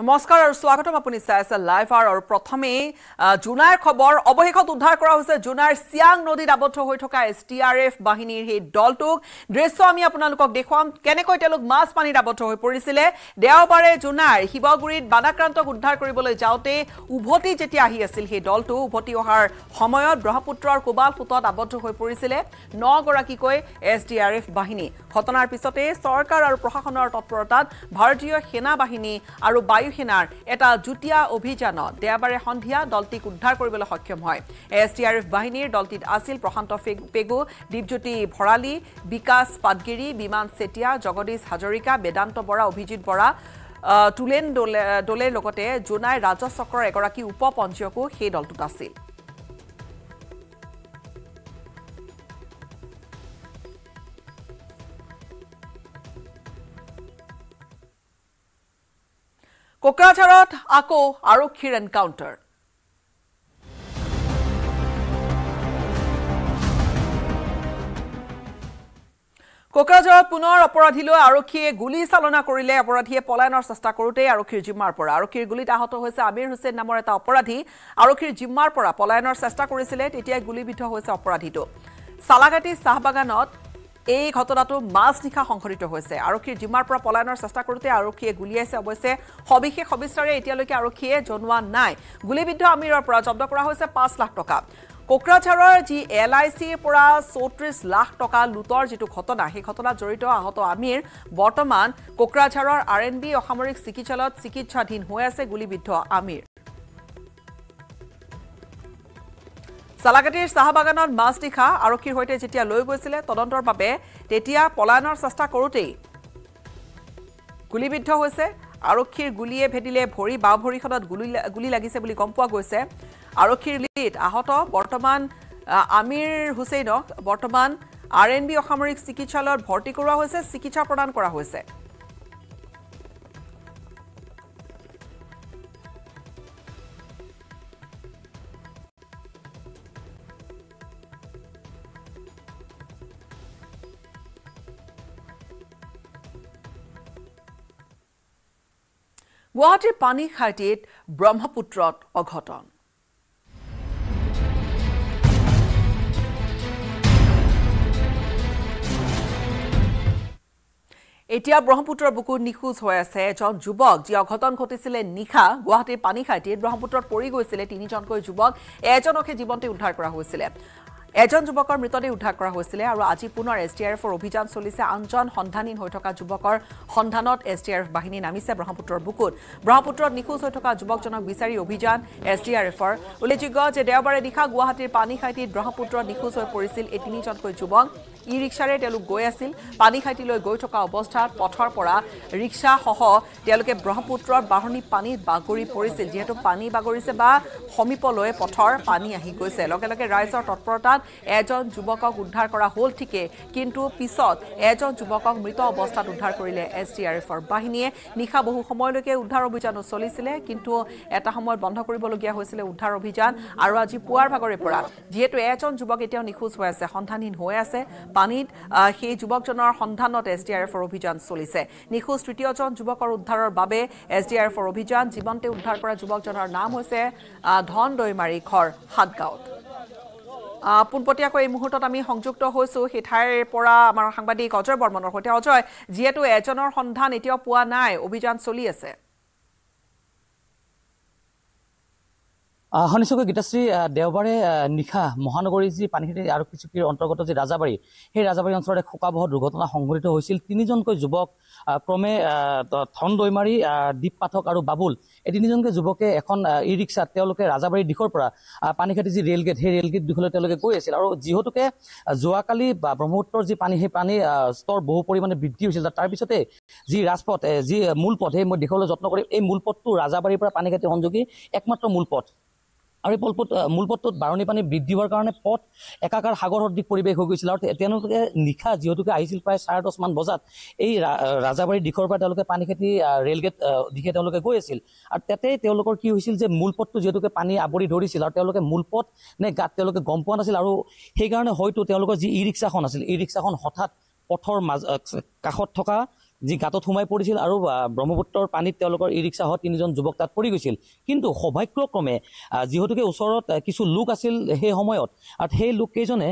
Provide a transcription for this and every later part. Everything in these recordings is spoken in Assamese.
নমস্কাৰ আৰু স্বাগতম আপুনি চাই আছে লাইভ আৰ আৰু প্ৰথমেই জোনাইৰ খবৰ অৱশেষত উদ্ধাৰ কৰা হৈছে জোনাইৰ চিয়াং নদীত আবদ্ধ হৈ থকা এছ টি আৰ এফ বাহিনীৰ সেই দলটোক দৃশ্য আমি আপোনালোকক দেখুৱাম কেনেকৈ তেওঁলোক মাছ পানীত আবদ্ধ হৈ পৰিছিলে দেওবাৰে জোনাইৰ শিৱগুৰিত বানাক্ৰান্তক উদ্ধাৰ কৰিবলৈ যাওঁতে উভতি যেতিয়া আহি আছিল সেই দলটো উভতি অহাৰ সময়ত ব্ৰহ্মপুত্ৰৰ কোবাল সোঁতত আবদ্ধ হৈ পৰিছিলে নগৰাকীকৈ এছ ডি আৰ এফ বাহিনী ঘটনাৰ পিছতে চৰকাৰ আৰু প্ৰশাসনৰ তৎপৰতাত ভাৰতীয় সেনাবাহিনী আৰু বায়ুসেনাৰ এটা যুটীয়া অভিযানত দেওবাৰে সন্ধিয়া দলটিক উদ্ধাৰ কৰিবলৈ সক্ষম হয় এ এছ ডি আৰ এফ বাহিনীৰ দলটিত আছিল প্ৰশান্ত পেগু দ্বীপজ্যোতি ভঁৰালী বিকাশ পাটগিৰি বিমান চেতিয়া জগদীশ হাজৰিকা বেদান্ত বৰা অভিজিৎ বৰা টুলেন ডোলে ডোলেৰ লগতে জোনাই ৰাজচক্ৰৰ এগৰাকী উপ পঞ্জীয়কো সেই দলটোত আছিল কোকৰাঝাৰত আকৌ আৰক্ষীৰ এনকাউণ্টাৰ কোকৰাঝাৰত পুনৰ অপৰাধীলৈ আৰক্ষীয়ে গুলী চালনা কৰিলে অপৰাধীয়ে পলায়নৰ চেষ্টা কৰোঁতেই আৰক্ষীৰ জিম্মাৰ পৰা আৰক্ষীৰ গুলীত আহত হৈছে আমিৰ হুছেইন নামৰ এটা অপৰাধী আৰক্ষীৰ জিম্মাৰ পৰা পলায়নৰ চেষ্টা কৰিছিলে তেতিয়াই গুলীবিদ্ধ হৈছে অপৰাধীটো চালাগাটি চাহবাগানত এই ঘটনাটো মাজনিশা সংঘটিত হৈছে আৰক্ষীৰ জিম্মাৰ পৰা পলায়নৰ চেষ্টা কৰোঁতে আৰক্ষীয়ে গুলিয়াইছে অৱশ্যে সবিশেষ সবিস্তাৰে এতিয়ালৈকে আৰক্ষীয়ে জনোৱা নাই গুলীবিদ্ধ আমিৰৰ পৰা জব্দ কৰা হৈছে পাঁচ লাখ টকা কোকৰাঝাৰৰ যি এল আই চিৰ পৰা চৌত্ৰিছ লাখ টকা লুটৰ যিটো ঘটনা সেই ঘটনাত জড়িত আহত আমিৰ বৰ্তমান কোকৰাঝাৰৰ আৰ এন বি অসামৰিক চিকিৎসালয়ত চিকিৎসাধীন হৈ আছে গুলীবিদ্ধ আমিৰ চালাকাটিৰ চাহবাগানত মাছ নিশা আৰক্ষীৰ সৈতে যেতিয়া লৈ গৈছিলে তদন্তৰ বাবে তেতিয়া পলায়নৰ চেষ্টা কৰোঁতেই গুলীবিদ্ধ হৈছে আৰক্ষীৰ গুলীয়ে ভেদিলে ভৰি বা ভৰিখনত গুলী গুলী লাগিছে বুলি গম পোৱা গৈছে আৰক্ষীৰ লিট আহত বৰ্তমান আমিৰ হুছেইনক বৰ্তমান আৰ এন বি অসামৰিক চিকিৎসালয়ত ভৰ্তি কৰোৱা হৈছে চিকিৎসা প্ৰদান কৰা হৈছে গুৱাহাটীৰ পানী ঘাইটিত ব্ৰহ্মপুত্ৰত অঘটন এতিয়া ব্ৰহ্মপুত্ৰৰ বুকুত নিখোজ হৈ আছে এজন যুৱক যি অঘটন ঘটিছিলে নিশা গুৱাহাটীৰ পানীখাইটিত ব্ৰহ্মপুত্ৰত পৰি গৈছিলে তিনিজনকৈ যুৱক এজনকহে জীৱনতে উদ্ধাৰ কৰা হৈছিলে এজন যুৱকৰ মৃতদেহ উদ্ধাৰ কৰা হৈছিলে আৰু আজি পুনৰ এছ ডি আৰ এফৰ অভিযান চলিছে আনজন সন্ধানহীন হৈ থকা যুৱকৰ সন্ধানত এছ ডি আৰ এফ বাহিনী নামিছে ব্ৰহ্মপুত্ৰৰ বুকুত ব্ৰহ্মপুত্ৰত নিখোজ হৈ থকা যুৱকজনক বিচাৰি অভিযান এছ ডি আৰ এফৰ উল্লেখযোগ্য যে দেওবাৰে নিশা গুৱাহাটীৰ পানী খাইটিত ব্ৰহ্মপুত্ৰত নিখোজ হৈ পৰিছিল এই তিনিজনকৈ যুৱক ই ৰিক্সাৰে তেওঁলোক গৈ আছিল পানী খাইটিলৈ গৈ থকা অৱস্থাত পথৰ পৰা ৰিক্সাসহ তেওঁলোকে ব্ৰহ্মপুত্ৰৰ বাঢ়নী পানীত বাগৰি পৰিছিল যিহেতু পানী বাগৰিছে বা সমীপলৈ পথৰ পানী আহি গৈছে লগে লগে ৰাইজৰ তৎপৰতাত এজন যুবকক উদ্ধাৰ কৰা হ'ল ঠিকে কিন্তু পিছত এজন যুৱকক মৃত অৱস্থাত উদ্ধাৰ কৰিলে এছ ডি আৰ এফৰ বাহিনীয়ে নিশা বহু সময়লৈকে উদ্ধাৰ অভিযানো চলিছিলে কিন্তু এটা সময়ত বন্ধ কৰিবলগীয়া হৈছিলে উদ্ধাৰ অভিযান আৰু আজি পুৱাৰ ভাগৰে পৰা যিহেতু এজন যুৱক এতিয়াও নিখোজ হৈ আছে সন্ধানহীন হৈ আছে পানীত সেই যুৱকজনৰ সন্ধানত এছ ডি আৰ এফৰ অভিযান চলিছে নিখোজ তৃতীয়জন যুৱকৰ উদ্ধাৰৰ বাবে এছ ডি আৰ এফৰ অভিযান জীৱন্তে উদ্ধাৰ কৰা যুৱকজনৰ নাম হৈছে ধন দৈমাৰী ঘৰ সাতগাঁৱত পোনপটীয়াকৈ এই মুহূৰ্তত আমি সংযুক্ত হৈছোঁ সেই ঠাইৰ পৰা আমাৰ সাংবাদিক অজয় বৰ্মনৰ সৈতে অজয় যিহেতু এজনৰ সন্ধান এতিয়াও পোৱা নাই অভিযান চলি আছে শুনিছোঁগৈ গীতাশ্ৰী দেওবাৰে নিশা মহানগৰীৰ যি পানীখিনি আৰু কিছুকীৰ অন্তৰ্গত যি ৰাজাবাৰী সেই ৰাজাবাৰী অঞ্চলত এক শোকাবহ দুৰ্ঘটনা সংঘটিত হৈছিল তিনিজনকৈ যুৱক ক্ৰমে থন দৈমাৰী দীপ পাঠক আৰু বাবুল এই তিনিজনকৈ যুৱকে এখন ই ৰিক্সাত তেওঁলোকে ৰাজাবাৰীৰ দিশৰ পৰা পানীখাটি যি ৰেল গেট সেই ৰে'লগেট দিশলৈ তেওঁলোকে গৈ আছিল আৰু যিহেতুকে যোৱাকালি বা ব্ৰহ্মপুত্ৰৰ যি পানী সেই পানী স্তৰ বহু পৰিমাণে বৃদ্ধি হৈছিল তাৰপিছতে যি ৰাজপথ যি মূল পথ সেই মই দিশলৈ যত্ন কৰিম এই মূল পথটো ৰাজাবাৰীৰ পৰা পানীঘাটি সংযোগী একমাত্ৰ মূল পথ আৰু এই পলপট মূল পথটোত বাৰণী পানী বৃদ্ধি হোৱাৰ কাৰণে পথ একাকাৰ সাগৰ সদৃশ পৰিৱেশ হৈ গৈছিল আৰু তেওঁলোকে নিশা যিহেতুকে আহিছিল প্ৰায় চাৰে দহমান বজাত এই ৰাজাবাৰী দিশৰ পৰা তেওঁলোকে পানী খেতি ৰেলগেট দিশে তেওঁলোকে গৈ আছিল আৰু তাতে তেওঁলোকৰ কি হৈছিল যে মূল পথটো যিহেতুকে পানী আৱৰি ধৰিছিল আৰু তেওঁলোকে মূল পথ নে গাত তেওঁলোকে গম পোৱা নাছিল আৰু সেইকাৰণে হয়তো তেওঁলোকৰ যি ই ৰিক্সাখন আছিল ই ৰিক্সাখন হঠাৎ পথৰ মাজ কাষত থকা যি গাঁতত সোমাই পৰিছিল আৰু ব্ৰহ্মপুত্ৰৰ পানীত তেওঁলোকৰ ই ৰিক্সা হোৱা তিনিজন যুৱক তাত পৰি গৈছিল কিন্তু সৌভাগ্যক্ৰমে যিহেতুকে ওচৰত কিছু লোক আছিল সেই সময়ত আৰু সেই লোককেইজনে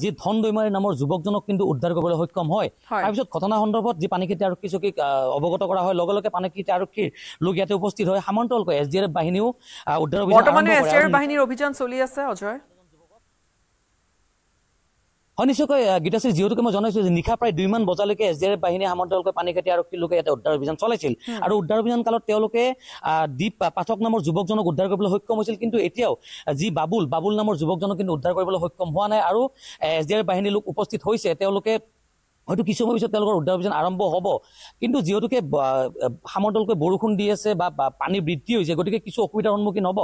যি ধন দৈমাৰী নামৰ যুৱকজনক কিন্তু উদ্ধাৰ কৰিবলৈ সক্ষম হয় তাৰপিছত ঘটনা সন্দৰ্ভত যি পানী খেতি আৰক্ষী চকীক অৱগত কৰা হয় লগে লগে পানী খেতি আৰক্ষীৰ লোক ইয়াতে উপস্থিত হয় সামান্তলকৈ এছ ডি আৰ এফ বাহিনীও উদ্ধাৰ অভিযান চলি আছে অজয় হয় নিশ্চয়কৈ গীতাশ্ৰী যিহেতুকে মই জনাইছো যে নিশা প্ৰায় দুইমান বজালৈকে এছ ডি আৰ এফ বাহিনী পানী পানীঘাটি আৰক্ষীৰ লোকে ইয়াতে উদ্ধাৰ অভিযান চলাইছিল আৰু উদ্ধাৰ অভিযান কালত তেওঁলোকে দীপ পাঠক নামৰ যুৱকজনক উদ্ধাৰ কৰিবলৈ সক্ষম হৈছিল কিন্তু এতিয়াও যি বাবুল বাবুল নামৰ যুৱকজনক কিন্তু উদ্ধাৰ কৰিবলৈ সক্ষম হোৱা নাই আৰু এছ ডি আৰ এফ বাহিনীৰ লোক উপস্থিত হৈছে তেওঁলোকে হয়তো কিছু সময় পিছত তেওঁলোকৰ উদ্ধাৰ অভিযান আৰম্ভ হ'ব কিন্তু যিহেতুকে সামৰ্থলকৈ বৰষুণ দি আছে বা পানী বৃদ্ধি হৈছে গতিকে কিছু অসুবিধাৰ সন্মুখীন হ'ব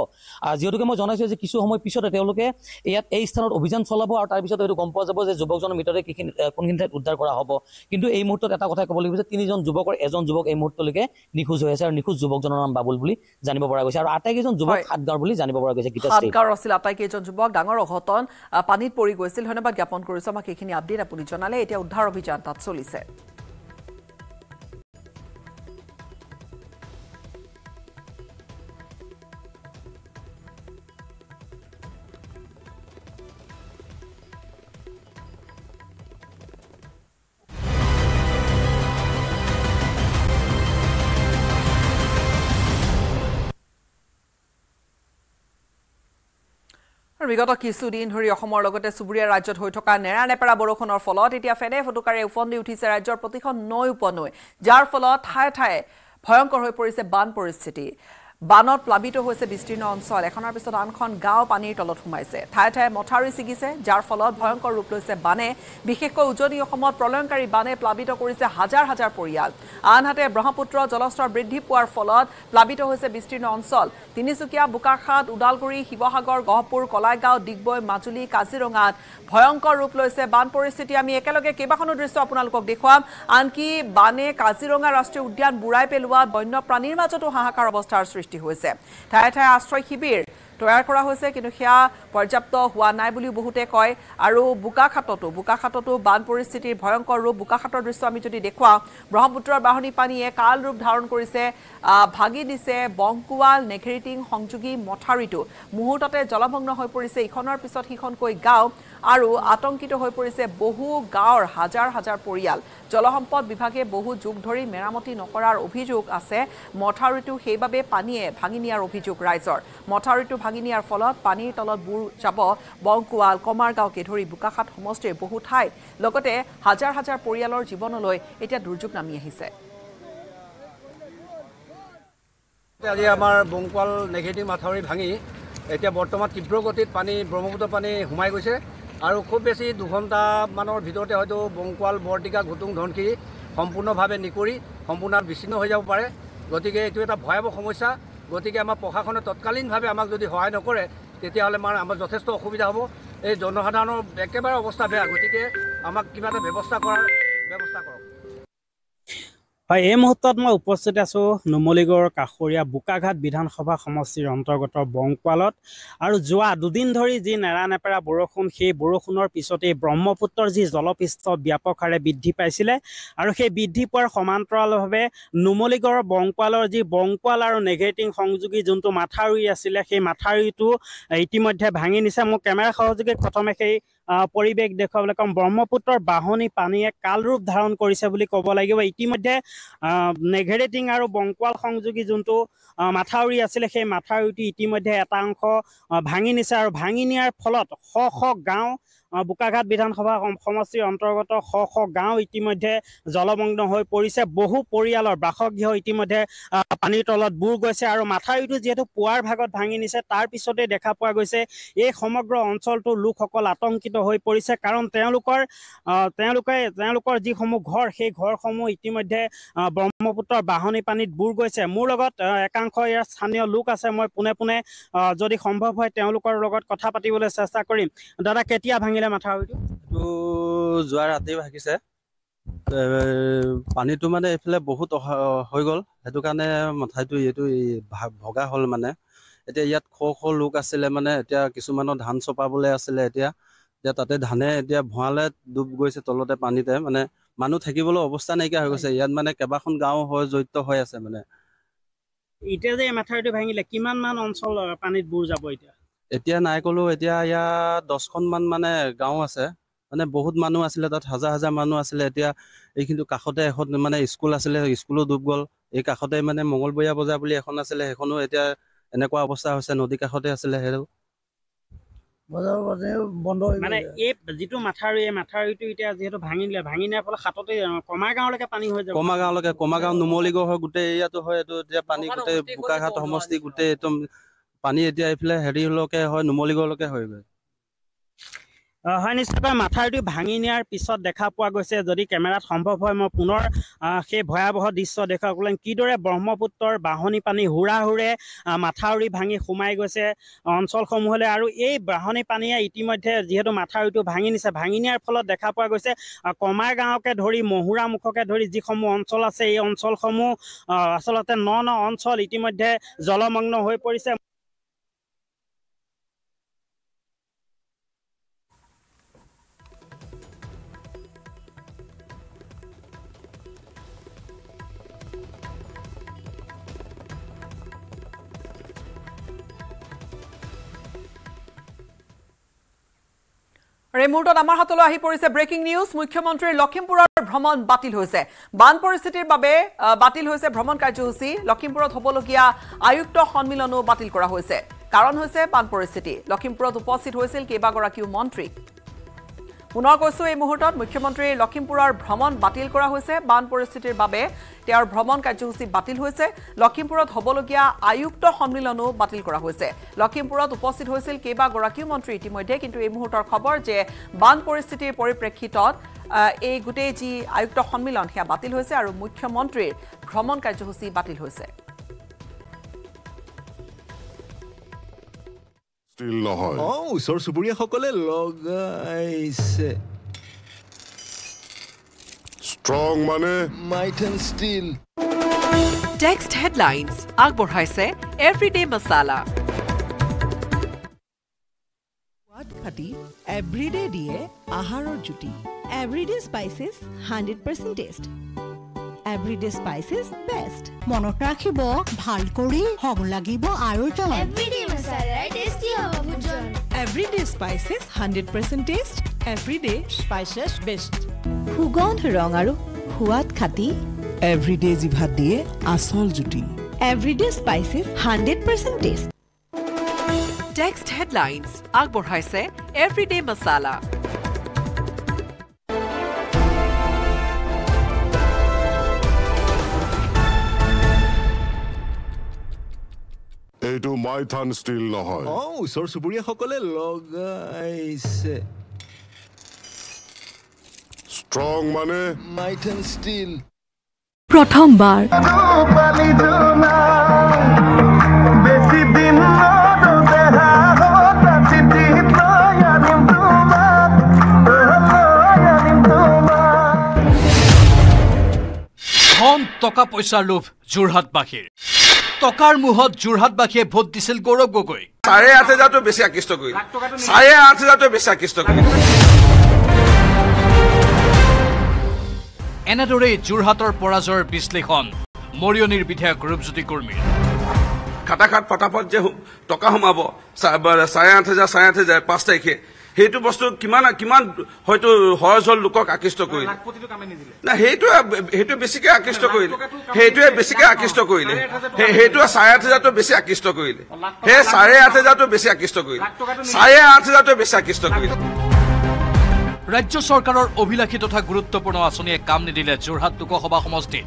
যিহেতুকে মই জনাইছোঁ যে কিছু সময় পিছতে তেওঁলোকে ইয়াত এই স্থানত অভিযান চলাব আৰু তাৰপিছত হয়তো গম পোৱা যাব যে যুৱকজনৰ মৃতদেহ কিখিনি কোনখিনি ঠাইত উদ্ধাৰ কৰা হ'ব কিন্তু এই মুহূৰ্তত এটা কথা ক'ব লাগিব যে তিনিজন যুৱকৰ এজন যুৱক এই মুহূৰ্তলৈকে নিখোজ হৈ আছে আৰু নিখোজ যুৱকজনৰ নাম বাবুল বুলি জানিব পৰা গৈছে আৰু আটাইকেইজন যুৱক সাতগাঁৱৰ বুলি জানিব পৰা গৈছে আছিল আটাইকেইজন যুৱক ডাঙৰ অঘটন পানীত পৰি গৈছিল ধন্যবাদ জ্ঞাপন কৰিছোঁ আমাক সেইখিনি আপডেট আপুনি জনালে এতিয়া উদ্ধাৰ অভিযান Ercan Tatsol ise. বিগত কিছুদিন ধৰি অসমৰ লগতে চুবুৰীয়া ৰাজ্যত হৈ থকা নেৰা নেপেৰা বৰষুণৰ ফলত এতিয়া ফেনে ফটোকাৰে উফন্দি উঠিছে ৰাজ্যৰ প্ৰতিখন নৈ উপনৈ যাৰ ফলত ঠায়ে ঠায়ে ভয়ংকৰ হৈ পৰিছে বান পৰিস্থিতি বানত প্লাবিত হৈছে বিস্তীৰ্ণ অঞ্চল এখনৰ পিছত আনখন গাঁও পানীৰ তলত সোমাইছে ঠায়ে ঠায়ে মথাউৰি ছিগিছে যাৰ ফলত ভয়ংকৰ ৰূপ লৈছে বানে বিশেষকৈ উজনি অসমত প্ৰলয়ংকাৰী বানে প্লাবিত কৰিছে হাজাৰ হাজাৰ পৰিয়াল আনহাতে ব্ৰহ্মপুত্ৰ জলস্তৰ বৃদ্ধি পোৱাৰ ফলত প্লাবিত হৈছে বিস্তীৰ্ণ অঞ্চল তিনিচুকীয়া বোকাখাট ওদালগুৰি শিৱসাগৰ গহপুৰ কলাইগাঁও ডিগবৈ মাজুলী কাজিৰঙাত ভয়ংকৰ ৰূপ লৈছে বান পৰিস্থিতি আমি একেলগে কেইবাখনো দৃশ্য আপোনালোকক দেখুৱাম আনকি বানে কাজিৰঙা ৰাষ্ট্ৰীয় উদ্যান বুৰাই পেলোৱাত বন্যপ্ৰাণীৰ মাজতো হাহাকাৰ অৱস্থাৰ সৃষ্টি সৃষ্টি হয়েছে ঠায়ে ঠায় আশ্রয় শিবির তৈয়াৰ কৰা হৈছে কিন্তু সেয়া পৰ্যাপ্ত হোৱা নাই বুলিও বহুতে কয় আৰু বোকাখাততো বোকাখাততো বান পৰিস্থিতিৰ ভয়ংকৰ ৰূপ বোকাখাতৰ দৃশ্য আমি যদি দেখুৱাওঁ ব্ৰহ্মপুত্ৰৰ বাঢ়নী পানীয়ে কাল ৰূপ ধাৰণ কৰিছে ভাগি দিছে বংকুৱাল নেঘেৰিটিং সংযোগী মথাউৰিটো মুহূৰ্ততে জলমগ্ন হৈ পৰিছে ইখনৰ পিছত সিখনকৈ গাঁও আৰু আতংকিত হৈ পৰিছে বহু গাঁৱৰ হাজাৰ হাজাৰ পৰিয়াল জলসম্পদ বিভাগে বহু যুগ ধৰি মেৰামতি নকৰাৰ অভিযোগ আছে মথাউৰিটো সেইবাবে পানীয়ে ভাঙি নিয়াৰ অভিযোগ ৰাইজৰ মথাউৰিটো ভাঙি ভাঙি নিয়াৰ ফলত পানীৰ তলত বুৰ যাব বংকুৱাল কমাৰগাঁওকে ধৰি বোকাখাট সমষ্টিৰ বহু ঠাই লগতে হাজাৰ হাজাৰ পৰিয়ালৰ জীৱনলৈ এতিয়া দুৰ্যোগ নামি আহিছে আজি আমাৰ বংকুৱাল নেঘেটিভ মাথাউৰি ভাঙি এতিয়া বৰ্তমান তীব্ৰ গতিত পানী ব্ৰহ্মপুত্ৰ পানী সোমাই গৈছে আৰু খুব বেছি দুঘণ্টামানৰ ভিতৰতে হয়তো বংকুৱাল বৰটিকা ঘুটুং ধনশিৰি সম্পূৰ্ণভাৱে নিকৰি সম্পূৰ্ণ বিচ্ছিন্ন হৈ যাব পাৰে গতিকে এইটো এটা ভয়াৱহ সমস্যা গতিকে আমাৰ প্ৰশাসনে তৎকালীনভাৱে আমাক যদি সহায় নকৰে তেতিয়াহ'লে আমাৰ আমাৰ যথেষ্ট অসুবিধা হ'ব এই জনসাধাৰণৰ একেবাৰে অৱস্থা বেয়া গতিকে আমাক কিবা এটা ব্যৱস্থা কৰাৰ ব্যৱস্থা কৰক হয় এই মুহূৰ্তত মই উপস্থিত আছোঁ নুমলীগড় কাষৰীয়া বোকাঘাট বিধানসভা সমষ্টিৰ অন্তৰ্গত বংকোৱালত আৰু যোৱা দুদিন ধৰি যি নেৰানেপেৰা বৰষুণ সেই বৰষুণৰ পিছতেই ব্ৰহ্মপুত্ৰৰ যি জলপৃষ্ঠ ব্যাপক ব্যাপকাৰে বৃদ্ধি পাইছিলে আৰু সেই বৃদ্ধি পোৱাৰ সমান্তৰালভাৱে নুমলীগড় বংকোৱালৰ যি বংকোৱাল আৰু নেগেটিং সংযোগী যোনটো মাথাৰুৰি আছিলে সেই মাথাৰুৰিটো ইতিমধ্যে ভাঙি নিছে মোৰ কেমেৰা সহযোগে প্ৰথমে সেই পৰিৱেশ দেখুৱাবলৈ কাৰণ ব্ৰহ্মপুত্ৰৰ বাহনী পানীয়ে কাল ৰূপ ধাৰণ কৰিছে বুলি ক'ব লাগিব ইতিমধ্যে নেঘেৰেটিং আৰু বংকোৱাল সংযোগী যোনটো মাথাউৰি আছিলে সেই মাথাউৰিটো ইতিমধ্যে এটা অংশ ভাঙি নিছে আৰু ভাঙি নিয়াৰ ফলত শ শ গাঁও বোকাঘাট বিধানসভা সমষ্টিৰ অন্তৰ্গত শ শ গাঁও ইতিমধ্যে জলমগ্ন হৈ পৰিছে বহু পৰিয়ালৰ বাসগৃহ ইতিমধ্যে পানীৰ তলত বুৰ গৈছে আৰু মাথাউৰিটো যিহেতু পুৱাৰ ভাগত ভাঙি নিছে তাৰপিছতে দেখা পোৱা গৈছে এই সমগ্ৰ অঞ্চলটোৰ লোকসকল আতংকিত হৈ পৰিছে কাৰণ তেওঁলোকৰ তেওঁলোকে তেওঁলোকৰ যিসমূহ ঘৰ সেই ঘৰসমূহ ইতিমধ্যে ব্ৰহ্মপুত্ৰৰ বাহনী পানীত বুৰ গৈছে মোৰ লগত একাংশ ইয়াৰ স্থানীয় লোক আছে মই পোনে পোনে যদি সম্ভৱ হয় তেওঁলোকৰ লগত কথা পাতিবলৈ চেষ্টা কৰিম দাদা কেতিয়া ভাঙি ভাঙিলে মাথা হৈটো এইটো যোৱা ৰাতি ভাগিছে পানীটো মানে এইফালে বহুত হৈ গ'ল সেইটো কাৰণে মাথাটো এইটো ভগা হ'ল মানে এতিয়া ইয়াত খ খ লোক আছিলে মানে এতিয়া কিছুমানৰ ধান চপাবলৈ আছিলে এতিয়া এতিয়া তাতে ধানে এতিয়া ভঁৰালে ডুব গৈছে তলতে পানীতে মানে মানুহ থাকিবলৈ অৱস্থা নাইকিয়া হৈ গৈছে ইয়াত মানে কেইবাখন গাঁও হৈ জড়িত হৈ আছে মানে এতিয়া যে মাথাটো ভাঙিলে কিমান মান অঞ্চল পানীত বুৰ যাব এতিয়া এতিয়া নাই ক'লো এতিয়া ইয়াত দহখনমান মানে গাঁও আছে মানে বহুত মানুহ আছিলে তাত হাজাৰ হাজাৰ মানুহ আছিলে এতিয়া এই কাষতে এখন মানে স্কুল আছিলে স্কুলো ডুব গ'ল এই কাষতে মানে মঙলবৰীয়া বজাৰ বুলি এখন আছিলে সেইখনো এতিয়া এনেকুৱা অৱস্থা হৈছে নদী কাষতে আছিলে সেইটো মানে এই যিটো মাথাৰুৱে এতিয়া যিহেতু ভাঙি দিলে ভাঙি নিয়াৰ ফলত হাততে কমাগাঁৱলৈকে পানী হৈ যায় কমাগাঁৱলৈকে কমাগাঁও নুমলীগড় হয় গোটেই এৰিয়াটো হয় এইটো এতিয়া পানী গোটেই বোকাঘাট সমষ্টি গোটেই একদম পানী এতিয়া এইফালে হেৰি হলকে হয় নুমলিগলকে হৈ গৈ হয় নিশ্চয়কৈ মাথাৰটো ভাঙি নিয়াৰ পিছত দেখা পোৱা গৈছে যদি কেমেৰাত সম্ভৱ হয় মই পুনৰ সেই ভয়াৱহ দৃশ্য দেখুৱাব লাগিম কিদৰে ব্ৰহ্মপুত্ৰৰ বাঁহনী পানী হুৰে মাথাউৰি ভাঙি সোমাই গৈছে অঞ্চলসমূহলৈ আৰু এই বাঁহনী পানীয়ে ইতিমধ্যে যিহেতু মাথাউৰিটো ভাঙি নিছে ভাঙি নিয়াৰ ফলত দেখা পোৱা গৈছে কমাৰ গাঁৱকে ধৰি মহুৰামুখকে ধৰি যিসমূহ অঞ্চল আছে এই অঞ্চলসমূহ আচলতে ন ন অঞ্চল ইতিমধ্যে জলমগ্ন হৈ পৰিছে ৰেমুৰ্টত আমাৰ হাতলৈ আহি পৰিছে ব্ৰেকিং নিউজ মুখ্যমন্ত্ৰীৰ লখিমপুৰৰ ভ্ৰমণ বাতিল হৈছে বান পৰিস্থিতিৰ বাবে বাতিল হৈছে ভ্ৰমণ কাৰ্যসূচী লখিমপুৰত হ'বলগীয়া আয়ুক্ত সন্মিলনো বাতিল কৰা হৈছে কাৰণ হৈছে বান পৰিস্থিতি লখিমপুৰত উপস্থিত হৈছিল কেইবাগৰাকীও মন্ত্ৰী পুনৰ কৈছোঁ এই মুহূৰ্তত মুখ্যমন্ত্ৰীৰ লখিমপুৰৰ ভ্ৰমণ বাতিল কৰা হৈছে বান পৰিস্থিতিৰ বাবে তেওঁৰ ভ্ৰমণ কাৰ্যসূচী বাতিল হৈছে লখিমপুৰত হ'বলগীয়া আয়ুক্ত সন্মিলনো বাতিল কৰা হৈছে লখিমপুৰত উপস্থিত হৈছিল কেইবাগৰাকীও মন্ত্ৰী ইতিমধ্যে কিন্তু এই মুহূৰ্তৰ খবৰ যে বান পৰিস্থিতিৰ পৰিপ্ৰেক্ষিতত এই গোটেই যি আয়ুক্ত সন্মিলন সেয়া বাতিল হৈছে আৰু মুখ্যমন্ত্ৰীৰ ভ্ৰমণ কাৰ্যসূচী বাতিল হৈছে স্থিল নহয় অঁ ওচৰ চুবুৰীয়াসকলে লগাইছে আহাৰৰ জুতি everyday spices hundred percent everyday spices best মনত ৰাখিব ভাল কৰি হ'ব লাগিব আৰু everyday spices hundred percent taste everyday spices best সুগন্ধ ৰং আৰু সোৱাদ খাতি এভৰিডে জিভাত দিয়ে আচল জুতি everyday spices hundred percent taste text headlines আগবঢ়াইছে এভৰিডে মছালা সোমাই থান ষ্টিল নহয় অ ওচৰ চুবুৰীয়াসকলে লগাইছে ষ্ট্ৰং মানে মাইথান ষ্টিল প্ৰথমবাৰ টকা পইচাৰ লোভ যোৰহাটবাসীৰ টকাৰ মুহত যোৰহাটবাসীয়ে ভোট দিছিল গৌৰৱ গগৈ চাৰে আঠ হাজাৰটো বেছি আকৃষ্ট কৰিল চাৰে আঠ হাজাৰটো বেছি আকৃষ্ট কৰিল এনেদৰেই যোৰহাটৰ পৰাজয়ৰ বিশ্লেষণ মৰিয়নিৰ বিধায়ক ৰূপজ্যোতি কৰ্মীৰ খাটাখাট ফটাফট যে টকা সোমাব চাৰে আঠ হাজাৰ চাৰে আঠ হাজাৰ পাঁচ তাৰিখে সেইটো বস্তু কিমান কিমান হয়তো সহজ হল লোকক আকৃষ্ট কৰিলে নাই সেইটোৱে সেইটোৱে বেছিকে আকৃষ্ট কৰিলে সেইটোৱে বেছিকে আকৃষ্ট কৰিলে সেইটোৱে চাৰে আঠ হেজাৰটো বেছি আকৃষ্ট কৰিলে সেই চাৰে আঠ হেজাৰটো বেছি আকৃষ্ট কৰিলে চাৰে আঠ হাজাৰটো বেছি আকৃষ্ট কৰিলে ৰাজ্য চৰকাৰৰ অভিলাষী তথা গুৰুত্বপূৰ্ণ আঁচনিয়ে কাম নিদিলে যোৰহাট লোকসভা সমষ্টিত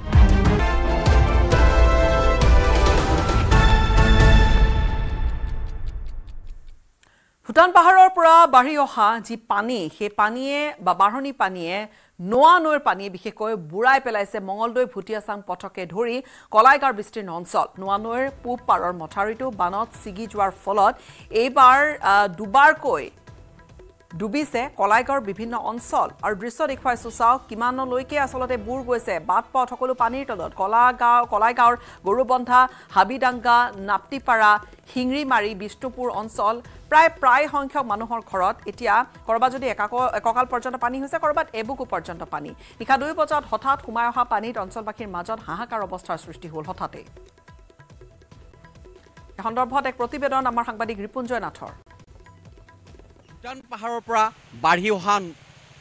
ভূটান পাহাৰৰ পৰা বাঢ়ি অহা যি পানী সেই পানীয়ে বা বাঢ়নী পানীয়ে নোৱা নৈৰ পানীয়ে বিশেষকৈ বুৰাই পেলাইছে মঙলদৈ ভুটীয়াচাং পথকে ধৰি কলাইগাৰ বিস্তীৰ্ণ অঞ্চল নোৱা নৈৰ পূব পাৰৰ মথাউৰিটো বানত ছিগি যোৱাৰ ফলত এইবাৰ দুবাৰকৈ ডুবিছে কলাইগাঁৱৰ বিভিন্ন অঞ্চল আৰু দৃশ্য দেখুৱাইছোঁ চাওক কিমানলৈকে আচলতে বুৰ গৈছে বাট পথ সকলো পানীৰ তলত কলাগাঁও কলাইগাঁৱৰ গৰুবন্ধা হাবিডাংগা নাপ্তিপাৰা শিঙৰিমাৰী বিষ্ণুপুৰ অঞ্চল প্ৰায় প্ৰায় সংখ্যক মানুহৰ ঘৰত এতিয়া ক'ৰবাত যদি একাক এককাল পৰ্যন্ত পানী হৈছে ক'ৰবাত এবুকু পৰ্যন্ত পানী নিশা দুই বজাত হঠাৎ সোমাই অহা পানীত অঞ্চলবাসীৰ মাজত হাহাকাৰ অৱস্থাৰ সৃষ্টি হ'ল হঠাতে সন্দৰ্ভত এক প্ৰতিবেদন আমাৰ সাংবাদিক ৰিপুঞ্জয় নাথৰ ভূটান পাহাৰৰ পৰা বাঢ়ি অহা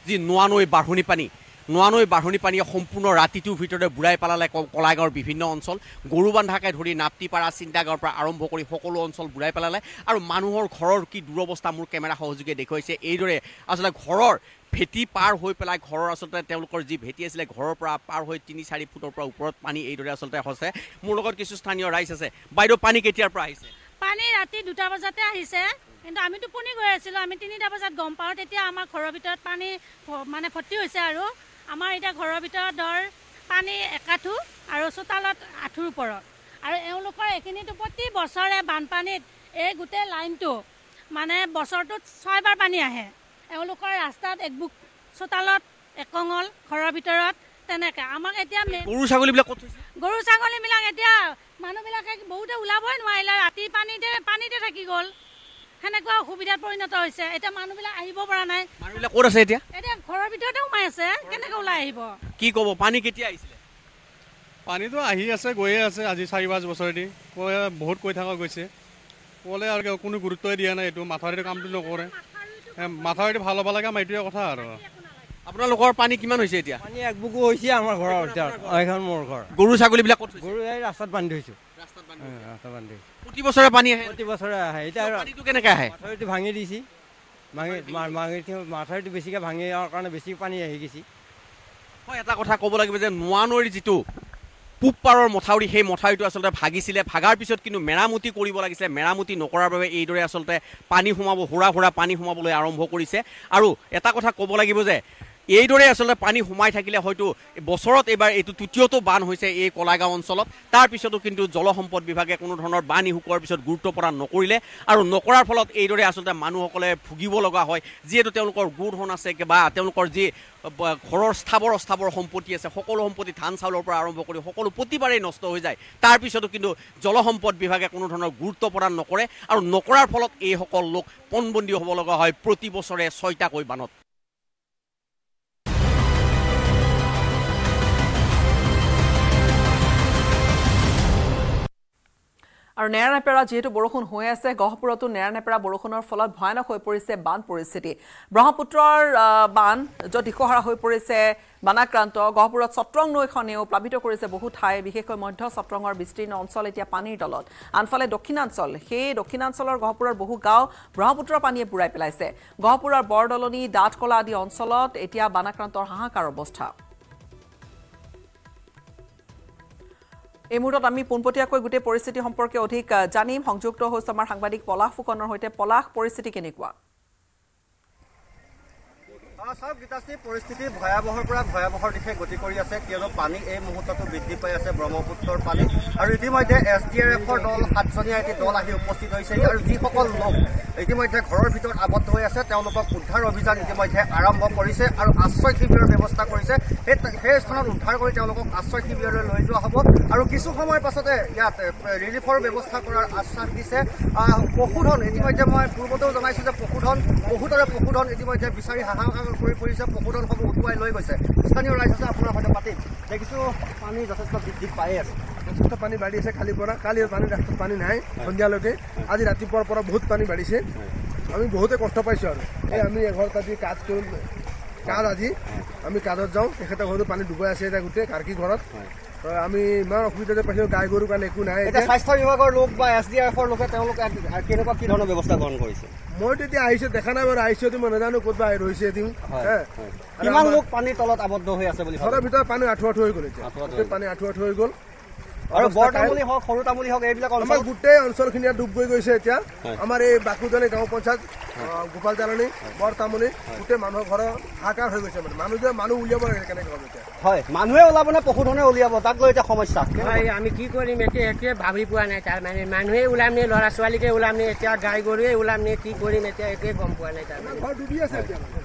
যি নোৱা নৈ বাঢ়নি পানী নোৱা নৈ বাঢ়নি পানীয়ে সম্পূৰ্ণ ৰাতিটোৰ ভিতৰতে বুঢ়াই পেলালে কলাগাঁৱৰ বিভিন্ন অঞ্চল গৰু বান্ধাকে ধৰি নাপ্তিপাৰা চিন্তাগাঁৱৰ পৰা আৰম্ভ কৰি সকলো অঞ্চল বুঢ়াই পেলালে আৰু মানুহৰ ঘৰৰ কি দুৰৱস্থা মোৰ কেমেৰা সহযোগে দেখুৱাইছে এইদৰে আচলতে ঘৰৰ ভেটি পাৰ হৈ পেলাই ঘৰৰ আচলতে তেওঁলোকৰ যি ভেটি আছিলে ঘৰৰ পৰা পাৰ হৈ তিনি চাৰি ফুটৰ পৰা ওপৰত পানী এইদৰে আচলতে হৈছে মোৰ লগত কিছু স্থানীয় ৰাইজ আছে বাইদেউ পানী কেতিয়াৰ পৰা আহিছে পানী ৰাতি দুটা বজাতে আহিছে কিন্তু আমি টোপনি গৈ আছিলোঁ আমি তিনিটা বজাত গম পাওঁ তেতিয়া আমাৰ ঘৰৰ ভিতৰত পানী মানে ভৰ্তি হৈছে আৰু আমাৰ এতিয়া ঘৰৰ ভিতৰত ধৰ পানী একাঠু আৰু চোতালত আঁঠুৰ ওপৰত আৰু এওঁলোকৰ এইখিনিতো প্ৰতি বছৰে বানপানীত এই গোটেই লাইনটো মানে বছৰটোত ছয়বাৰ পানী আহে এওঁলোকৰ ৰাস্তাত একবুক চোতালত একঙল ঘৰৰ ভিতৰত তেনেকৈ আমাক এতিয়া গৰু ছাগলীবিলাক গৰু ছাগলীবিলাক এতিয়া মানুহবিলাকে বহুতে ওলাবই নোৱাৰিলে ৰাতি পানীতে পানীতে থাকি গ'ল সেনেকুৱা অসুবিধাত পৰিণত হৈছে এতিয়া মানুহবিলাক আহিব পৰা নাই ক'ত আছে এতিয়া এতিয়া ঘৰৰ ভিতৰতে সোমাই আছে কেনেকৈ ওলাই আহিব কি ক'ব পানী কেতিয়া আহিছিলে পানীটো আহি আছে গৈয়ে আছে আজি চাৰি পাঁচ বছৰেদি বহুত কৈ থকা গৈছে ক'লে আৰু কোনো গুৰুত্বই দিয়া নাই এইটো মাথাউৰিটো কামটো নকৰে মাথাউৰিটো ভাল হ'ব লাগে আমাৰ এইটোৱে কথা আৰু আপোনালোকৰ পানী কিমান হৈছে এতিয়া পানী এক বুকু হৈছে আমাৰ ঘৰৰ এইখন মোৰ ঘৰ গৰু ছাগলীবিলাক গৰু এই ৰাস্তাত বান্ধি থৈছোঁ প্ৰতি এটা কথা ক'ব লাগিব যে নোৱা নৈৰ যিটো পূব পাৰৰ মথাউৰি সেই মথাউৰিটো আচলতে ভাগিছিলে ভাগাৰ পিছত কিন্তু মেৰামতি কৰিব লাগিছিলে মেৰামতি নকৰাৰ বাবে এইদৰে আচলতে পানী সোমাব সুৰা সুৰা পানী সোমাবলৈ আৰম্ভ কৰিছে আৰু এটা কথা ক'ব লাগিব যে এইদৰে আচলতে পানী সোমাই থাকিলে হয়তো বছৰত এইবাৰ এইটো তৃতীয়টো বান হৈছে এই কলাগাঁও অঞ্চলত তাৰপিছতো কিন্তু জলসম্পদ বিভাগে কোনো ধৰণৰ বান শুকোৱাৰ পিছত গুৰুত্ব প্ৰদান নকৰিলে আৰু নকৰাৰ ফলত এইদৰে আচলতে মানুহসকলে ভুগিব লগা হয় যিহেতু তেওঁলোকৰ গোধন আছে বা তেওঁলোকৰ যি ঘৰৰ স্থাৱৰ অস্থাৱৰ সম্পত্তি আছে সকলো সম্পত্তি ধান চাউলৰ পৰা আৰম্ভ কৰি সকলো প্ৰতিবাৰেই নষ্ট হৈ যায় তাৰপিছতো কিন্তু জলসম্পদ বিভাগে কোনো ধৰণৰ গুৰুত্ব প্ৰদান নকৰে আৰু নকৰাৰ ফলত এইসকল লোক পণবন্দী হ'ব লগা হয় প্ৰতি বছৰে ছয়টাকৈ বানত আৰু নেৰানেপেৰা যিহেতু বৰষুণ হৈ আছে গহপুৰতো নেৰানেপেৰা বৰষুণৰ ফলত ভয়ানক হৈ পৰিছে বান পৰিস্থিতি ব্ৰহ্মপুত্ৰৰ বান য'ত দিশহাৰা হৈ পৰিছে বানাক্ৰান্ত গহপুৰত চত্ৰং নৈখনেও প্লাৱিত কৰিছে বহু ঠাই বিশেষকৈ মধ্য চত্ৰঙৰ বিস্তীৰ্ণ অঞ্চল এতিয়া পানীৰ তলত আনফালে দক্ষিণাঞ্চল সেই দক্ষিণাঞ্চলৰ গহপুৰৰ বহু গাঁও ব্ৰহ্মপুত্ৰৰ পানীয়ে বুৰাই পেলাইছে গহপুৰৰ বৰদলনি দাঁতকলা আদি অঞ্চলত এতিয়া বানাক্ৰান্তৰ হাহাকাৰ অৱস্থা এই মুহূৰ্তত আমি পোনপটীয়াকৈ গোটেই পৰিস্থিতি সম্পৰ্কে অধিক জানিম সংযুক্ত হৈছে আমাৰ সাংবাদিক পলাশ ফুকনৰ সৈতে পলাশ পৰিস্থিতি কেনেকুৱা চাওক গীতাশ্ৰী পৰিস্থিতি ভয়াৱহৰ পৰা ভয়াৱহৰ দিশে গতি কৰি আছে কিয়নো পানী এই মুহূৰ্ততো বৃদ্ধি পাই আছে ব্ৰহ্মপুত্ৰৰ পানী আৰু ইতিমধ্যে এছ ডি আৰ এফৰ দল সাতজনীয়া এটি দল আহি উপস্থিত হৈছেহি আৰু যিসকল লোক ইতিমধ্যে ঘৰৰ ভিতৰত আবদ্ধ হৈ আছে তেওঁলোকক উদ্ধাৰ অভিযান ইতিমধ্যে আৰম্ভ কৰিছে আৰু আশ্ৰয় শিবিৰৰ ব্যৱস্থা কৰিছে সেই সেই স্থানত উদ্ধাৰ কৰি তেওঁলোকক আশ্ৰয় শিবিৰলৈ লৈ যোৱা হ'ব আৰু কিছু সময়ৰ পাছতে ইয়াত ৰিলিফৰ ব্যৱস্থা কৰাৰ আশ্বাস দিছে পশুধন ইতিমধ্যে মই পূৰ্বতেও জনাইছোঁ যে পশুধন বহুতৰে পশুধন ইতিমধ্যে বিচাৰি হাহাকাৰ ভাল কৰি পৰিছে পশুধনসমূহ উটুৱাই লৈ গৈছে স্থানীয় ৰাইজ আছে আপোনাৰ সৈতে পাতি দেখিছোঁ পানী যথেষ্ট বৃদ্ধি পায়েই আছে যথেষ্ট পানী বাঢ়ি আছে খালী পৰা কালি পানী ৰাস্তাত পানী নাই সন্ধিয়ালৈকে আজি ৰাতিপুৱাৰ পৰা বহুত পানী বাঢ়িছে আমি বহুতে কষ্ট পাইছোঁ আৰু এই আমি এঘৰ তাতি কাজ কৰোঁ কাঠ আজি আমি কাঠত যাওঁ তেখেতৰ ঘৰতো পানী ডুবাই আছে এতিয়া গোটেই কাৰ্কি ঘৰত আমি ইমান অসুবিধাতে পাইছো গাই গৰুৰ কাৰণে একো নাই এতিয়া স্বাস্থ্য বিভাগৰ লোক বা এছ ডি আৰ এফৰ লোকে তেওঁলোকে কেনেকুৱা কি ধৰণৰ ব্যৱস্থা গ্ৰহণ কৰিছে মই তেতিয়া আহিছো দেখা নাই বাৰু আহিছো মই নাজানো ক'ত বা ৰৈছে দিওঁ কিমান লোক পানীৰ তলত আবদ্ধ হৈ আছে বুলি ঘৰৰ ভিতৰত পানী আঁঠু আঁঠু হৈ গ'ল এতিয়া পানী আঁঠু আঁঠু হৈ গ'ল আৰু বৰ তামুলি হওক সৰু তামুলি হওক এইবিলাক আমাৰ গোটেই অঞ্চলখিনি ডুব গৈ গৈছে এতিয়া আমাৰ এই বাকুজনী গাঁও পঞ্চায়ত গোপাল জালনী বৰ তামুলি গোটেই মানুহৰ ঘৰৰ হাহাকাৰ হৈ গৈছে মানে মানুহ মানুহ উলিয়াব লাগে কেনেকৈ হয় মানুহে ওলাব নে পশুধনে উলিয়াব তাক লৈ এতিয়া সমস্যা হয় আমি কি কৰিম এতিয়া একোৱে ভাবি পোৱা নাই তাৰমানে মানুহে ওলাম নে ল'ৰা ছোৱালীকে ওলাম নে এতিয়া গাই গৰুৱে ওলাম নে কি কৰিম এতিয়া একোৱে গম পোৱা নাই তাৰমানে ঘৰ ডুবি আছে এতিয়া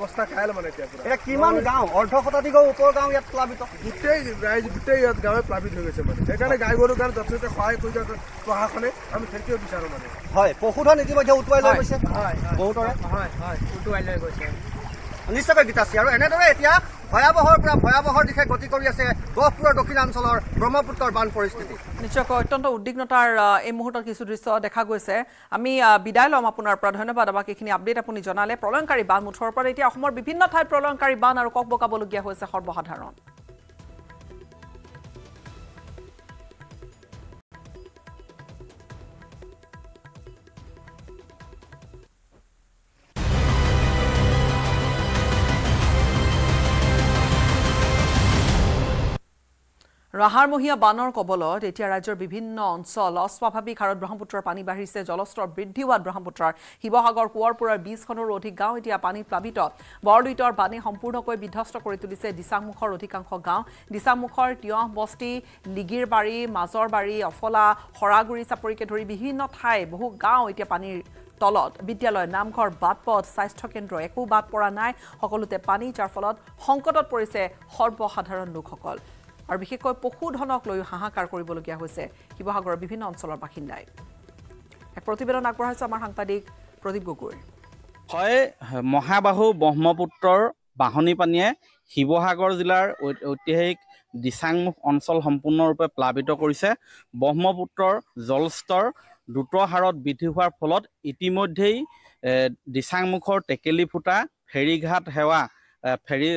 অবস্থা খাই মানে এতিয়া কিমান গাঁও অৰ্ধ শতাধিক উত্তৰ গাঁও ইয়াত প্লাবিত গোটেই ৰাইজ গোটেই ইয়াত গাঁৱে প্লাবিত হৈ গৈছে মানে সেইকাৰণে গাই গৰুৰ কাৰণে যথেষ্ট সহায় কৰি দিয়া প্ৰশাসনে আমি থেংক বিচাৰোঁ মানে হয় পশুধন ইতিমধ্যে উটুৱাই লৈ গৈছে হয় বহুতৰে হয় হয় উটুৱাই লৈ গৈছে নিশ্চয়কৈ গীতাশ্ৰী আৰু এনেদৰে এতিয়া ভয়াবহৰ পৰা ভয়াবহৰ দিশে গতি কৰি আছে গহপুৰৰ দক্ষিণাঞ্চলৰ ব্ৰহ্মপুত্ৰৰ বান পৰিস্থিতি নিশ্চয়কৈ অত্যন্ত উদ্বিগ্নতাৰ এই মুহূৰ্তত কিছু দৃশ্য দেখা গৈছে আমি বিদায় ল'ম আপোনাৰ পৰা ধন্যবাদ আমাক এইখিনি আপডেট আপুনি জনালে প্ৰলয়ংকাৰী বান মুঠৰ ওপৰত এতিয়া অসমৰ বিভিন্ন ঠাইত প্ৰলয়ংকাৰী বান আৰু কক বকাবলগীয়া হৈছে সৰ্বসাধাৰণ ৰাহাৰমহীয়া বানৰ কবলত এতিয়া ৰাজ্যৰ বিভিন্ন অঞ্চল অস্বাভাৱিক হাৰত ব্ৰহ্মপুত্ৰৰ পানী বাঢ়িছে জলস্তৰ বৃদ্ধি হোৱাত ব্ৰহ্মপুত্ৰৰ শিৱসাগৰ কোঁৱৰপুৰৰ বিছখনৰো অধিক গাঁও এতিয়া পানীত প্লাৱিত বৰদুইটৰ বানে সম্পূৰ্ণকৈ বিধ্বস্ত কৰি তুলিছে দিচামুখৰ অধিকাংশ গাঁও দিচামুখৰ তিয়হ বস্তি লিগিৰবাৰী মাজৰবাৰী অফলা সৰাগুৰি চাপৰিকে ধৰি বিভিন্ন ঠাই বহু গাঁও এতিয়া পানীৰ তলত বিদ্যালয় নামঘৰ বাট পথ স্বাস্থ্যকেন্দ্ৰ একো বাট পৰা নাই সকলোতে পানী যাৰ ফলত সংকটত পৰিছে সৰ্বসাধাৰণ লোকসকল আৰু বিশেষকৈ পশুধনক লৈ হাহাকাৰ কৰিবলগীয়া হৈছে শিৱসাগৰৰ বিভিন্ন অঞ্চলৰ বাসিন্দাই এক প্ৰতিবেদন আগবঢ়াইছে আমাৰ সাংবাদিক প্ৰদীপ গগৈ হয় মহাবাহু ব্ৰহ্মপুত্ৰৰ বাঢ়নী পানীয়ে শিৱসাগৰ জিলাৰ ঐতিহাসিক দিচাংমুখ অঞ্চল সম্পূৰ্ণৰূপে প্লাৱিত কৰিছে ব্ৰহ্মপুত্ৰৰ জলস্তৰ দ্ৰুত হাৰত বৃদ্ধি হোৱাৰ ফলত ইতিমধ্যেই দিচাংমুখৰ টেকেলি ফুটা ফেৰীঘাট সেৱা ফেৰী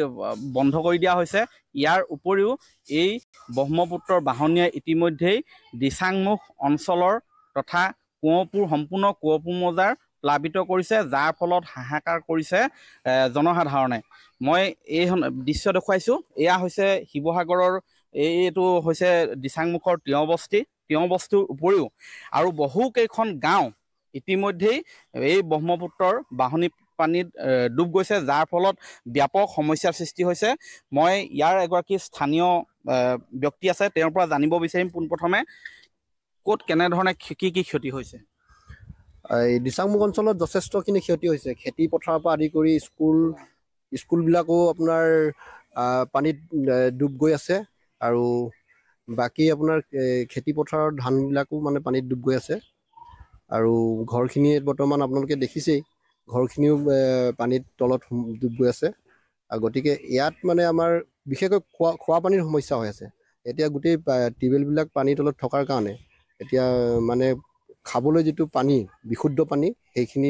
বন্ধ কৰি দিয়া হৈছে ইয়াৰ উপৰিও এই ব্ৰহ্মপুত্ৰৰ বাহনীয়ে ইতিমধ্যেই দিচাংমুখ অঞ্চলৰ তথা কোঁৱপুৰ সম্পূৰ্ণ কোঁৱপুৰ মজাৰ প্লাৱিত কৰিছে যাৰ ফলত হাহাকাৰ কৰিছে জনসাধাৰণে মই এই দৃশ্য দেখুৱাইছোঁ এয়া হৈছে শিৱসাগৰৰ এইটো হৈছে দিচাংমুখৰ তিয়ঁহ বস্তি তিয়ঁহ বস্তিৰ উপৰিও আৰু বহুকেইখন গাঁও ইতিমধ্যেই এই ব্ৰহ্মপুত্ৰৰ বাহনী পানীত ডুব গৈছে যাৰ ফলত ব্যাপক সমস্যাৰ সৃষ্টি হৈছে মই ইয়াৰ এগৰাকী স্থানীয় ব্যক্তি আছে তেওঁৰ পৰা জানিব বিচাৰিম পোনপ্ৰথমে ক'ত কেনেধৰণে কি কি ক্ষতি হৈছে এই দিচাংমুখ অঞ্চলত যথেষ্টখিনি ক্ষতি হৈছে খেতি পথাৰৰ পৰা আদি কৰি স্কুল স্কুলবিলাকো আপোনাৰ পানীত ডুব গৈ আছে আৰু বাকী আপোনাৰ খেতি পথাৰৰ ধানবিলাকো মানে পানীত ডুব গৈ আছে আৰু ঘৰখিনি বৰ্তমান আপোনালোকে দেখিছেই ঘৰখিনিও পানীৰ তলত ডুব গৈ আছে আৰু গতিকে ইয়াত মানে আমাৰ বিশেষকৈ খোৱা খোৱা পানীৰ সমস্যা হৈ আছে এতিয়া গোটেই টিউবেলবিলাক পানীৰ তলত থকাৰ কাৰণে এতিয়া মানে খাবলৈ যিটো পানী বিশুদ্ধ পানী সেইখিনি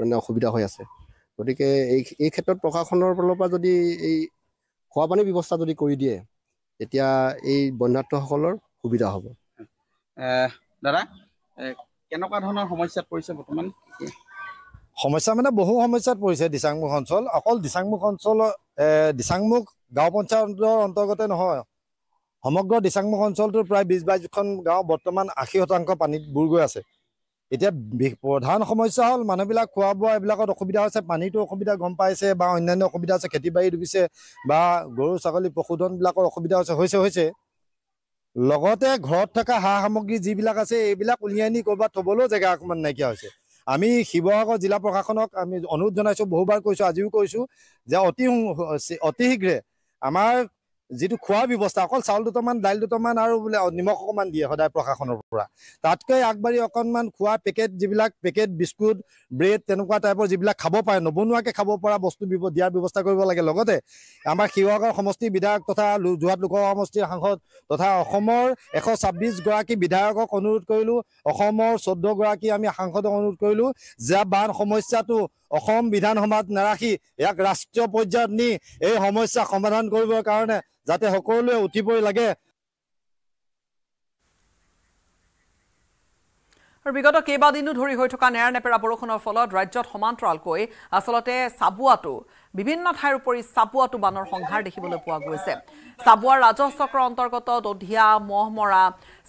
মানে অসুবিধা হৈ আছে গতিকে এই এই ক্ষেত্ৰত প্ৰশাসনৰ ফালৰ পৰা যদি এই খোৱা পানীৰ ব্যৱস্থা যদি কৰি দিয়ে তেতিয়া এই বন্যাৰ্থসকলৰ সুবিধা হ'ব দাদা কেনেকুৱা ধৰণৰ সমস্যাত পৰিছে বৰ্তমান সমস্যা মানে বহু সমস্যাত পৰিছে দিচাংমুখ অঞ্চল অকল দিচাংমুখ অঞ্চলৰ দিচাংমুখ গাঁও পঞ্চায়তৰ অন্তৰ্গতে নহয় সমগ্ৰ দিচাংমুখ অঞ্চলটোৰ প্ৰায় বিছ বাইছখন গাঁও বৰ্তমান আশী শতাংশ পানীত বুৰ গৈ আছে এতিয়া প্ৰধান সমস্যা হ'ল মানুহবিলাক খোৱা বোৱা এইবিলাকত অসুবিধা হৈছে পানীটো অসুবিধা গম পাইছে বা অন্যান্য অসুবিধা আছে খেতি বাৰী ডুবিছে বা গৰু ছাগলী পশুধনবিলাকৰ অসুবিধা হৈছে হৈছে হৈছে লগতে ঘৰত থকা সা সামগ্ৰী যিবিলাক আছে এইবিলাক উলিয়াই নি ক'ৰবাত থ'বলৈও জেগা অকণমান নাইকিয়া হৈছে আমি শিৱসাগৰ জিলা প্ৰশাসনক আমি অনুৰোধ জনাইছোঁ বহুবাৰ কৈছোঁ আজিও কৈছোঁ যে অতি অতি শীঘ্ৰে আমাৰ যিটো খোৱাৰ ব্যৱস্থা অকল চাউল দুটামান দাইল দুটামান আৰু বোলে নিমখ অকণমান দিয়ে সদায় প্ৰশাসনৰ পৰা তাতকৈ আগবাঢ়ি অকণমান খোৱা পেকেট যিবিলাক পেকেট বিস্কুট ব্ৰেড তেনেকুৱা টাইপৰ যিবিলাক খাব পাৰে নবনোৱাকৈ খাব পৰা বস্তু দিয়াৰ ব্যৱস্থা কৰিব লাগে লগতে আমাৰ শিৱসাগৰ সমষ্টিৰ বিধায়ক তথা যোৰহাট লোকসভা সমষ্টিৰ সাংসদ তথা অসমৰ এশ ছাব্বিছগৰাকী বিধায়কক অনুৰোধ কৰিলোঁ অসমৰ চৈধ্যগৰাকী আমি সাংসদক অনুৰোধ কৰিলোঁ যে বান সমস্যাটো অসম বিধানসভাত নাৰাখি ইয়াক ৰাষ্ট্ৰীয় পৰ্যায়ত নি এই সমস্যা সমাধান কৰিবৰ কাৰণে যাতে সকলোৱে উঠিবই লাগে আৰু বিগত কেইবাদিনো ধৰি হৈ থকা নেৰানেপেৰা বৰষুণৰ ফলত ৰাজ্যত সমান্তৰালকৈ আচলতে চাবুৱাটো বিভিন্ন ঠাইৰ উপৰি চাপুৱাটো বানৰ সংহাৰ দেখিবলৈ পোৱা গৈছে চাপুৱা ৰাজহ চক্ৰ অন্তৰ্গত দধিয়া মহমৰা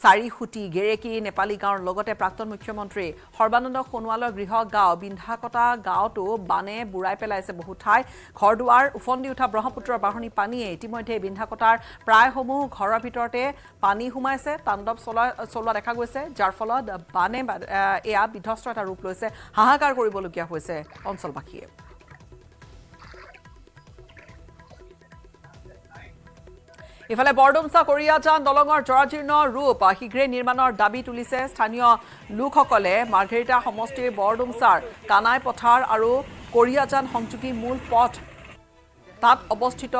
চাৰিসুটি গেৰেকী নেপালী গাঁৱৰ লগতে প্ৰাক্তন মুখ্যমন্ত্ৰী সৰ্বানন্দ সোণোৱালৰ গৃহ গাঁও বিন্ধাকটা গাঁৱতো বানে বুৰাই পেলাইছে বহু ঠাই ঘৰ দুৱাৰ উফন্দি উঠা ব্ৰহ্মপুত্ৰৰ বাঢ়নী পানীয়ে ইতিমধ্যে বিন্ধাকটাৰ প্ৰায়সমূহ ঘৰৰ ভিতৰতে পানী সোমাইছে তাণ্ডৱ চলোৱা চলোৱা দেখা গৈছে যাৰ ফলত বানে এয়া বিধ্বস্ত এটা ৰূপ লৈছে হাহাকাৰ কৰিবলগীয়া হৈছে অঞ্চলবাসীয়ে ইফালে বৰডুমচা কৰিয়াজান দলঙৰ জৰাজীৰ্ণ ৰূপ শীঘ্ৰে নিৰ্মাণৰ দাবী তুলিছে স্থানীয় লোকসকলে মাৰ্ঘেৰিটা সমষ্টিৰ বৰদুমচাৰ কানাই পথাৰ আৰু কৰিয়াজান সংযোগী মূল পথ তাত অৱস্থিত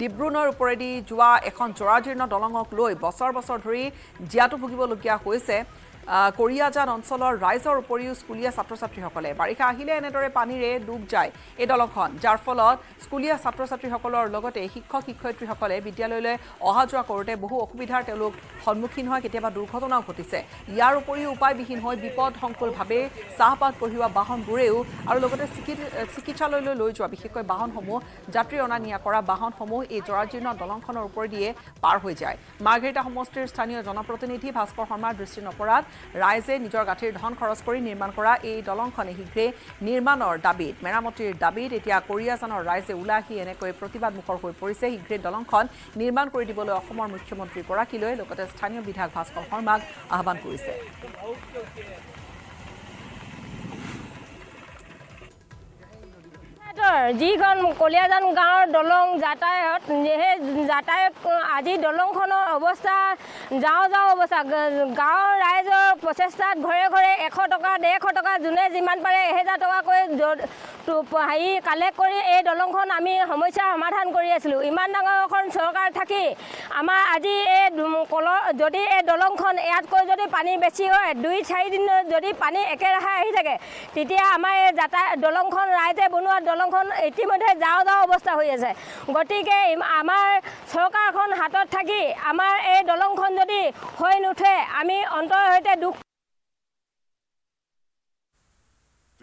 ডিব্ৰু নৈৰ ওপৰেদি যোৱা এখন জৰাজীৰ্ণ দলঙক লৈ বছৰ বছৰ ধৰি জীয়াতু ভুগিবলগীয়া হৈছে কৰিয়াজান অঞ্চলৰ ৰাইজৰ উপৰিও স্কুলীয়া ছাত্ৰ ছাত্ৰীসকলে বাৰিষা আহিলে এনেদৰে পানীৰে ডুব যায় এই দলংখন যাৰ ফলত স্কুলীয়া ছাত্ৰ ছাত্ৰীসকলৰ লগতে শিক্ষক শিক্ষয়িত্ৰীসকলে বিদ্যালয়লৈ অহা যোৱা কৰোঁতে বহু অসুবিধাৰ তেওঁলোক সন্মুখীন হয় কেতিয়াবা দুৰ্ঘটনাও ঘটিছে ইয়াৰ উপৰিও উপায়বিহীন হৈ বিপদসংকুলভাৱে চাহপাত কঢ়িওৱা বাহনবোৰেও আৰু লগতে চিকিৎসালয়লৈ লৈ যোৱা বিশেষকৈ বাহনসমূহ যাত্ৰী অনা নিয়া কৰা বাহনসমূহ এই জৰাজীৰ্ণ দলংখনৰ ওপৰেদিয়ে পাৰ হৈ যায় মাৰ্ঘেৰিটা সমষ্টিৰ স্থানীয় জনপ্ৰতিনিধি ভাস্কৰ শৰ্মাৰ দৃষ্টি নপৰাত ৰাইজে নিজৰ গাঁঠিৰ ধন খৰচ কৰি নিৰ্মাণ কৰা এই দলংখনে শীঘ্ৰে নিৰ্মাণৰ দাবীত মেৰামতিৰ দাবীত এতিয়া কৰিয়াজানৰ ৰাইজে ওলাই আহি এনেকৈ প্ৰতিবাদমুখৰ হৈ পৰিছে শীঘ্ৰে দলংখন নিৰ্মাণ কৰি দিবলৈ অসমৰ মুখ্যমন্ত্ৰীগৰাকীলৈ লগতে স্থানীয় বিধায়ক ভাস্কৰ শৰ্মাক আহ্বান কৰিছে যাতায়াতৰ যিখন কলিয়াজান গাঁৱৰ দলং যাতায়ত সেই যাতায়ত আজি দলংখনৰ অৱস্থা যাওঁ যাওঁ অৱস্থা গাঁৱৰ ৰাইজৰ প্ৰচেষ্টাত ঘৰে ঘৰে এশ টকা ডেৰশ টকা যোনে যিমান পাৰে এহেজাৰ টকাকৈ হেৰি কালেক্ট কৰি এই দলংখন আমি সমস্যা সমাধান কৰি আছিলোঁ ইমান ডাঙৰ এখন চৰকাৰ থাকি আমাৰ আজি এই কল যদি এই দলংখন ইয়াতকৈ যদি পানী বেছি হয় দুই চাৰিদিন যদি পানী একেৰাহে আহি থাকে তেতিয়া আমাৰ এই যাতায়ত দলংখন ৰাইজে বনোৱা দলংখন ইতিমধ্যে যাওঁ যাওঁ অৱস্থা হৈ আছে গতিকে আমাৰ চৰকাৰখন হাতত থাকি আমাৰ এই দলংখন যদি হৈ নুঠে আমি অন্তৰ সৈতে দুখ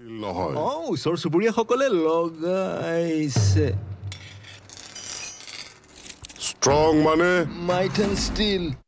ওচৰ চুবুৰীয়াসকলে লগাইছে ষ্ট্ৰং মানে মাইথেন ষ্টীল